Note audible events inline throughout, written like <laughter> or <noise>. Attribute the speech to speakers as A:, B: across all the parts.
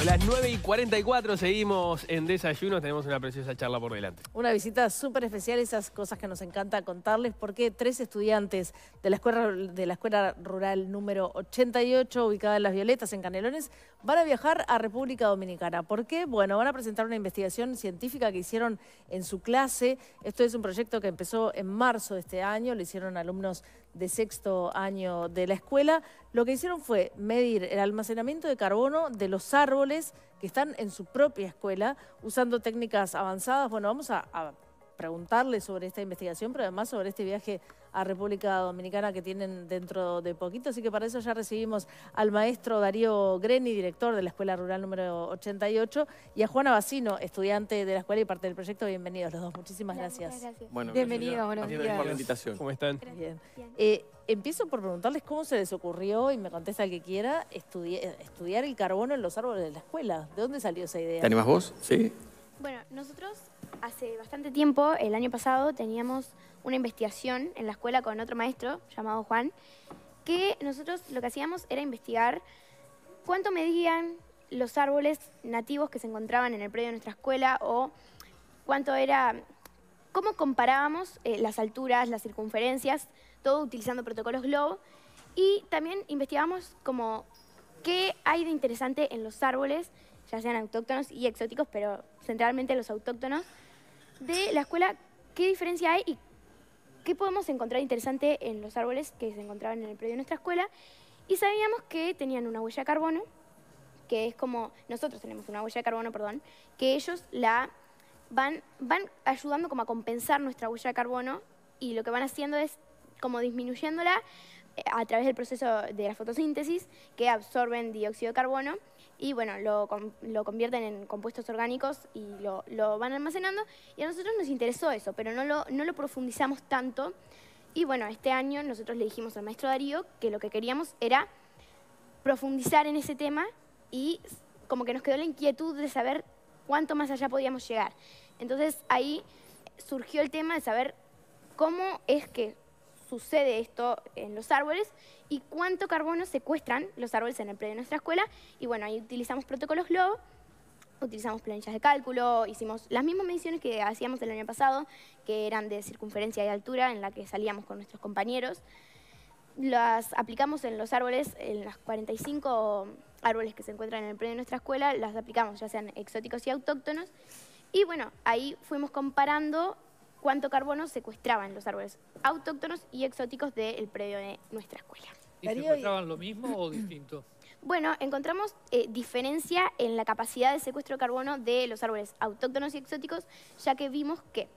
A: A las 9 y 44 seguimos en Desayuno, tenemos una preciosa charla por delante.
B: Una visita súper especial, esas cosas que nos encanta contarles, porque tres estudiantes de la, escuela, de la Escuela Rural número 88, ubicada en Las Violetas, en Canelones, van a viajar a República Dominicana. ¿Por qué? Bueno, van a presentar una investigación científica que hicieron en su clase. Esto es un proyecto que empezó en marzo de este año, lo hicieron alumnos de sexto año de la escuela. Lo que hicieron fue medir el almacenamiento de carbono de los árboles que están en su propia escuela usando técnicas avanzadas. Bueno, vamos a, a preguntarle sobre esta investigación, pero además sobre este viaje a República Dominicana que tienen dentro de poquito. Así que para eso ya recibimos al maestro Darío Greny, director de la Escuela Rural número 88, y a Juana Bacino, estudiante de la escuela y parte del proyecto. Bienvenidos los dos, muchísimas gracias. gracias.
A: Bueno, Gracias por la invitación. ¿Cómo están? Bien.
B: Eh, empiezo por preguntarles cómo se les ocurrió, y me contesta el que quiera, estudiar el carbono en los árboles de la escuela. ¿De dónde salió esa idea? ¿Te animas vos? Sí. Bueno,
C: nosotros Hace bastante tiempo, el año pasado, teníamos una investigación en la escuela con otro maestro llamado Juan, que nosotros lo que hacíamos era investigar cuánto medían los árboles nativos que se encontraban en el predio de nuestra escuela o cuánto era, cómo comparábamos eh, las alturas, las circunferencias, todo utilizando protocolos GLOBE. Y también investigábamos como qué hay de interesante en los árboles, ya sean autóctonos y exóticos, pero centralmente los autóctonos, de la escuela, ¿qué diferencia hay y qué podemos encontrar interesante en los árboles que se encontraban en el predio de nuestra escuela? Y sabíamos que tenían una huella de carbono, que es como, nosotros tenemos una huella de carbono, perdón, que ellos la van, van ayudando como a compensar nuestra huella de carbono y lo que van haciendo es como disminuyéndola a través del proceso de la fotosíntesis que absorben dióxido de carbono y bueno, lo, lo convierten en compuestos orgánicos y lo, lo, van almacenando. Y a nosotros nos interesó eso, pero no lo, no lo profundizamos tanto. Y bueno, este año nosotros le dijimos al maestro Darío que lo que queríamos era profundizar en ese tema y como que nos quedó la inquietud de saber cuánto más allá podíamos llegar. Entonces ahí surgió el tema de saber cómo es que sucede esto en los árboles y cuánto carbono secuestran los árboles en el predio de nuestra escuela. Y bueno, ahí utilizamos protocolos GLOBE, utilizamos planillas de cálculo, hicimos las mismas mediciones que hacíamos el año pasado, que eran de circunferencia y altura, en la que salíamos con nuestros compañeros. Las aplicamos en los árboles, en las 45 árboles que se encuentran en el predio de nuestra escuela, las aplicamos ya sean exóticos y autóctonos. Y bueno, ahí fuimos comparando cuánto carbono secuestraban los árboles autóctonos y exóticos del predio de nuestra escuela. ¿Y secuestraban
A: lo mismo o distinto?
C: Bueno, encontramos eh, diferencia en la capacidad de secuestro de carbono de los árboles autóctonos y exóticos, ya que vimos que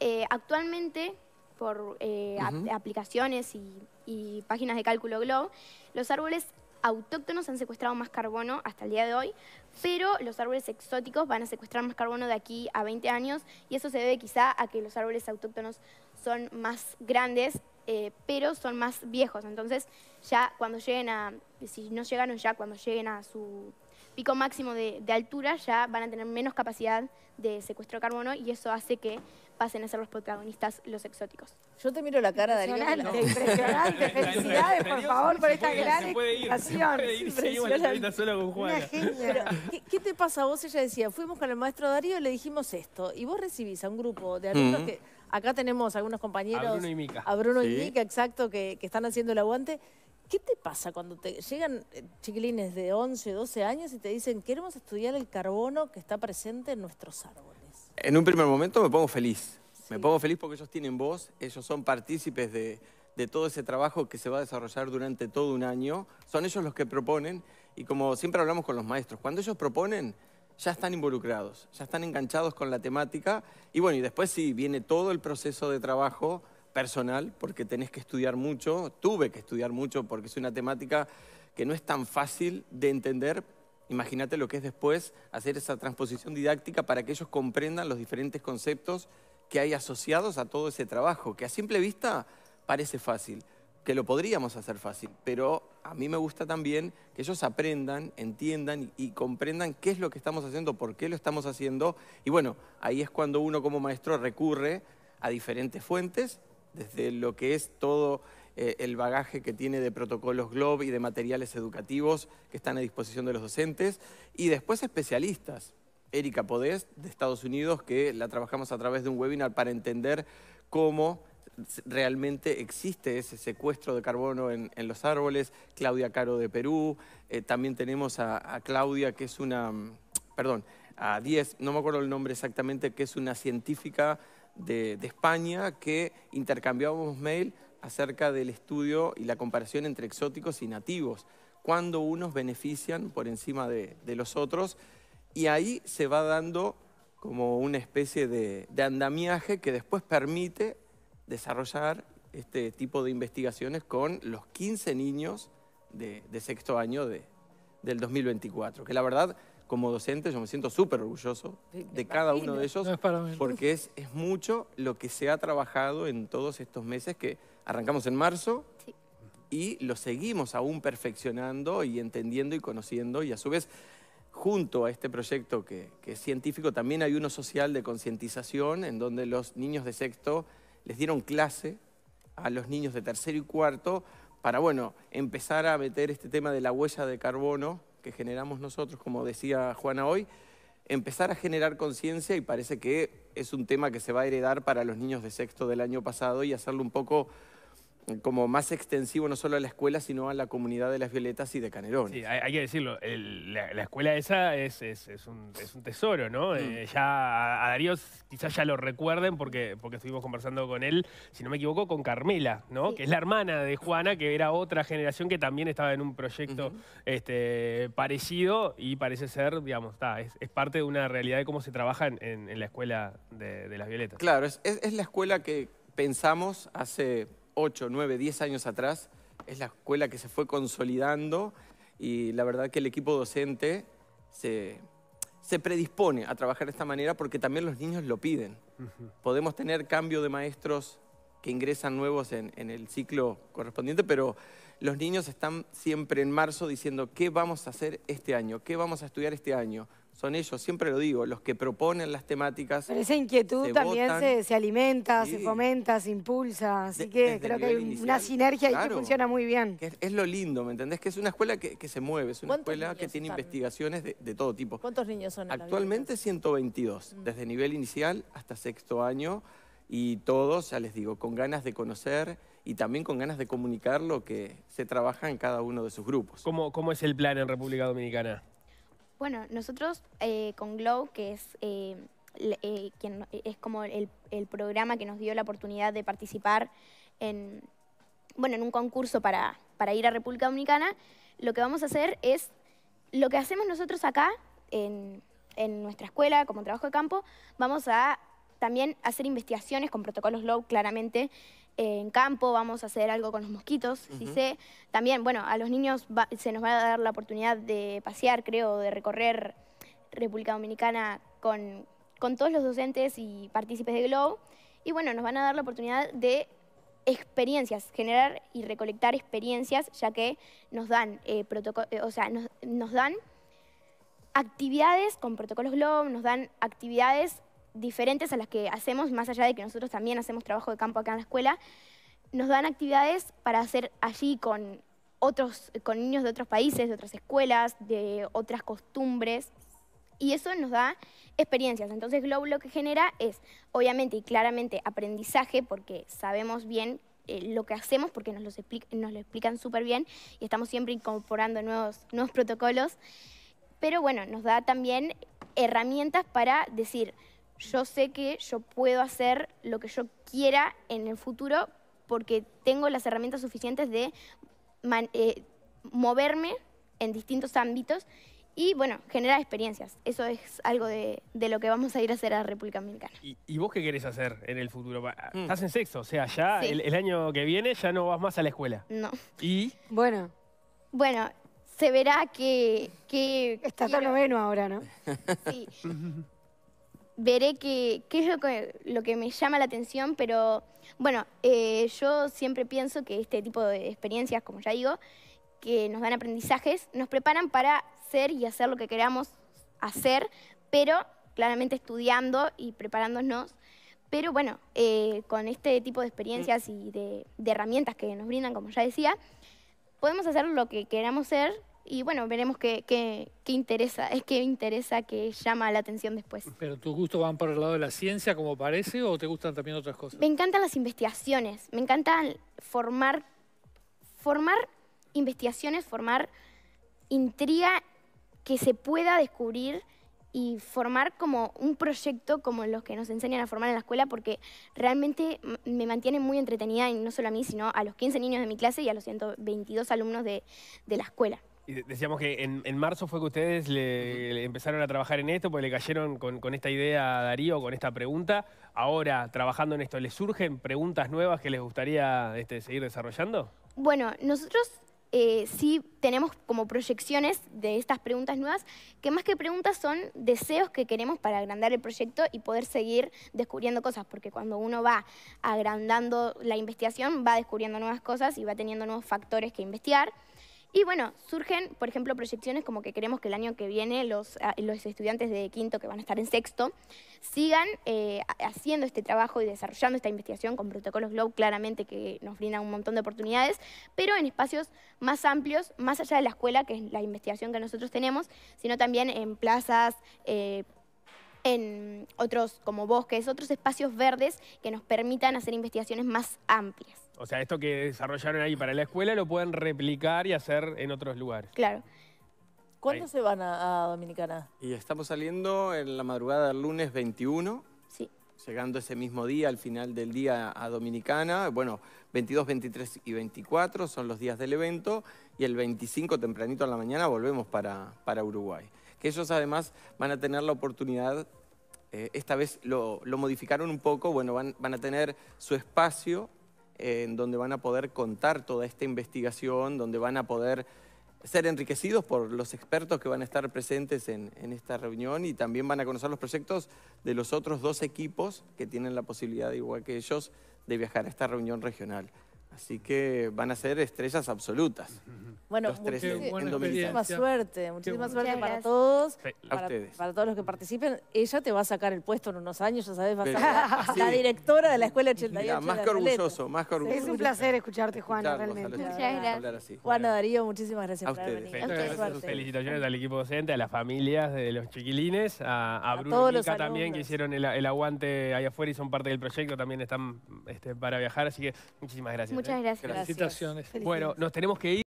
C: eh, actualmente, por eh, aplicaciones y, páginas de cálculo GLOW, los árboles autóctonos han secuestrado más carbono hasta el día de hoy, pero los árboles exóticos van a secuestrar más carbono de aquí a 20 años y eso se debe quizá a que los árboles autóctonos son más grandes, eh, pero son más viejos. Entonces, ya cuando lleguen a, si no llegaron ya, cuando lleguen a su pico máximo de, altura ya van a tener menos capacidad de secuestro de carbono y eso hace que pasen a ser los protagonistas los exóticos. Yo te miro la cara, Darío. Impresionante, <laughs> impresionante. Felicidades, por favor, por esta gran
A: explicación.
B: ¿Qué, te pasa a vos? Ella decía, fuimos con el maestro Darío y le dijimos esto. Y vos recibís a un grupo de alumnos que... Acá tenemos algunos compañeros. A Bruno y Mica. A Bruno y Mica, exacto, que están haciendo el aguante ¿Qué te pasa cuando te llegan eh, chiquilines de 11, 12 años y te dicen queremos estudiar el carbono que está presente en nuestros árboles?
D: En un primer momento me pongo feliz. Me pongo feliz porque ellos tienen voz, ellos son partícipes de, de todo ese trabajo que se va a desarrollar durante todo un año. Son ellos los que proponen y como siempre hablamos con los maestros, cuando ellos proponen ya están involucrados, ya están enganchados con la temática y bueno, y después sí, viene todo el proceso de trabajo personal, porque tenés que estudiar mucho, tuve que estudiar mucho porque es una temática que no es tan fácil de entender. Imagínate lo que es después hacer esa transposición didáctica para que ellos comprendan los diferentes conceptos que hay asociados a todo ese trabajo, que a simple vista parece fácil, que lo podríamos hacer fácil, pero a mí me gusta también que ellos aprendan, entiendan y comprendan qué es lo que estamos haciendo, por qué lo estamos haciendo, y bueno, ahí es cuando uno como maestro recurre a diferentes fuentes desde lo que es todo eh, el bagaje que tiene de protocolos GLOB y de materiales educativos que están a disposición de los docentes, y después especialistas. Erika Podés, de Estados Unidos, que la trabajamos a través de un webinar para entender cómo realmente existe ese secuestro de carbono en, los árboles. Claudia Caro de Perú, eh, también tenemos a, a Claudia, que es una, perdón, a 10, no me acuerdo el nombre exactamente, que es una científica de, España que intercambiábamos mail acerca del estudio y la comparación entre exóticos y nativos, cuando unos benefician por encima de, los otros, y ahí se va dando como una especie de, andamiaje que después permite desarrollar este tipo de investigaciones con los 15 niños de, sexto año de, del 2024, que la verdad como docente yo me siento súper orgulloso de cada uno de ellos, porque es, es, mucho lo que se ha trabajado en todos estos meses que arrancamos en marzo y lo seguimos aún perfeccionando y entendiendo y conociendo y a su vez junto a este proyecto que, que es científico también hay uno social de concientización en donde los niños de sexto les dieron clase a los niños de tercero y cuarto para bueno empezar a meter este tema de la huella de carbono que generamos nosotros, como decía Juana hoy, empezar a generar conciencia y parece que es un tema que se va a heredar para los niños de sexto del año pasado y hacerlo un poco como más extensivo no solo a la escuela, sino a la comunidad de Las Violetas y de Canerones. Sí,
A: hay, que decirlo,
D: la,
A: escuela esa es, un, tesoro, ¿no? Mm. Eh, ya a Darío quizás ya lo recuerden porque, porque estuvimos conversando con él, si no me equivoco, con Carmela, ¿no? Que es la hermana de Juana, que era otra generación que también estaba en un proyecto este, parecido y parece ser, digamos, está, es, parte de una realidad de cómo se trabaja en, la escuela de, de, Las Violetas. Claro, es
D: la escuela que pensamos hace 8, 9, 10 años atrás, es la escuela que se fue consolidando y la verdad que el equipo docente se, predispone a trabajar de esta manera porque también los niños lo piden. Podemos tener cambio de maestros que ingresan nuevos en, en, el ciclo correspondiente, pero los niños están siempre en marzo diciendo qué vamos a hacer este año, qué vamos a estudiar este año son ellos, siempre lo digo, los que proponen las temáticas. Pero esa inquietud también
C: se, alimenta, se fomenta, se impulsa, así que creo que hay una sinergia y que funciona muy bien.
D: es, lo lindo, ¿me entendés? Que es una escuela que, se mueve, es una escuela que tiene investigaciones de, todo tipo.
B: ¿Cuántos niños son? Actualmente
D: 122, mm. desde nivel inicial hasta sexto año y todos, ya les digo, con ganas de conocer y también con ganas de comunicar lo que se trabaja en cada uno de sus grupos. ¿Cómo, cómo es el plan en República Dominicana?
C: Bueno, nosotros eh, con Glow, que es eh, eh, quien es como el, programa que nos dio la oportunidad de participar en, bueno, en un concurso para, ir a República Dominicana, lo que vamos a hacer es lo que hacemos nosotros acá en, en nuestra escuela como trabajo de campo, vamos a también hacer investigaciones con protocolos Glow, claramente, en campo, vamos a hacer algo con los mosquitos, sí sé. También, bueno, a los niños se nos va a dar la oportunidad de pasear, creo, de recorrer República Dominicana con, todos los docentes y partícipes de globo Y bueno, nos van a dar la oportunidad de experiencias, generar y recolectar experiencias, ya que nos dan, eh, eh o sea, nos, dan actividades con protocolos globo nos dan actividades diferentes a las que hacemos, más allá de que nosotros también hacemos trabajo de campo acá en la escuela, nos dan actividades para hacer allí con otros, con niños de otros países, de otras escuelas, de otras costumbres. Y eso nos da experiencias. Entonces Globo lo que genera es, obviamente y claramente, aprendizaje, porque sabemos bien eh, lo que hacemos, porque nos, nos lo explican súper bien y estamos siempre incorporando nuevos, nuevos protocolos. Pero bueno, nos da también herramientas para decir, yo sé que yo puedo hacer lo que yo quiera en el futuro porque tengo las herramientas suficientes de eh, moverme en distintos ámbitos y bueno, generar experiencias. Eso es algo de, lo que vamos a ir a hacer a la República Dominicana.
A: ¿Y, vos qué querés hacer en el futuro? Mm. Estás en sexo o sea, ya el, año que viene ya no vas más a la escuela. No. ¿Y?
C: Bueno. Bueno, se verá que... que Estás tan noveno ahora, ¿no?
B: Sí. <laughs>
C: veré qué, es lo que, lo que, me llama la atención, pero bueno, eh, yo siempre pienso que este tipo de experiencias, como ya digo, que nos dan aprendizajes, nos preparan para ser y hacer lo que queramos hacer, pero claramente estudiando y preparándonos. Pero bueno, eh, con este tipo de experiencias y de, de herramientas que nos brindan, como ya decía, podemos hacer lo que queramos ser y bueno, veremos qué, qué interesa, es <laughs> que interesa, que llama la atención después.
A: ¿Pero tus gustos van por el lado de la ciencia, como parece, o te gustan también otras cosas?
C: Me encantan las investigaciones, me encanta formar, formar investigaciones, formar intriga que se pueda descubrir y formar como un proyecto como los que nos enseñan a formar en la escuela porque realmente me mantienen muy entretenida y no solo a mí, sino a los 15 niños de mi clase y a los 122 alumnos de la escuela
A: decíamos que en, marzo fue que ustedes empezaron a trabajar en esto, porque le cayeron con, esta idea a Darío, con esta pregunta. Ahora, trabajando en esto, ¿les surgen preguntas nuevas que les gustaría este, seguir desarrollando?
C: Bueno, nosotros eh, sí tenemos como proyecciones de estas preguntas nuevas, que más que preguntas son deseos que queremos para agrandar el proyecto y poder seguir descubriendo cosas, porque cuando uno va agrandando la investigación, va descubriendo nuevas cosas y va teniendo nuevos factores que investigar. Y bueno, surgen, por ejemplo, proyecciones como que queremos que el año que viene los, ah, estudiantes de quinto que van a estar en sexto sigan eh, haciendo este trabajo y desarrollando esta investigación con protocolos GLOBE, claramente que nos brindan un montón de oportunidades, pero en espacios más amplios, más allá de la escuela, que es la investigación que nosotros tenemos, sino también en plazas, eh, en otros como bosques, otros espacios verdes que nos permitan hacer investigaciones más amplias.
A: O sea, esto que desarrollaron ahí para la escuela lo pueden replicar
D: y hacer en otros lugares.
C: Claro. ¿Cuándo se van a, Dominicana?
D: Y estamos saliendo en la madrugada del lunes 21. Sí. Llegando ese mismo día, al final del día, a Dominicana. Bueno, 22, 23 y 24 son los días del evento. Y el 25, tempranito en la mañana, volvemos para, Uruguay. Que ellos además van a tener la oportunidad eh, esta vez lo, modificaron un poco, bueno, van, van a tener su espacio en donde van a poder contar toda esta investigación, donde van a poder ser enriquecidos por los expertos que van a estar presentes en, en, esta reunión y también van a conocer los proyectos de los otros dos equipos que tienen la posibilidad, igual que ellos, de viajar a esta reunión regional. Así que van a ser estrellas absolutas.
B: Bueno, muchísima suerte, muchísima suerte para todos, para, para, todos los que participen. Ella te va a sacar el puesto en unos años, ya sabes, va a ser la directora de la Escuela 88. más
D: que orgulloso, más que orgulloso. Es un placer
B: escucharte, Juana, realmente. gracias. Juana, Darío, muchísimas gracias a por ustedes. Venir.
A: Gracias. Felicitaciones al equipo docente, a las familias de los chiquilines, a, a, Bruno y Mica también, que hicieron el, aguante ahí afuera y son parte del proyecto, también están este, para viajar, así que muchísimas gracias. ¿eh? Muchas gracias. Bueno, nos tenemos que ir.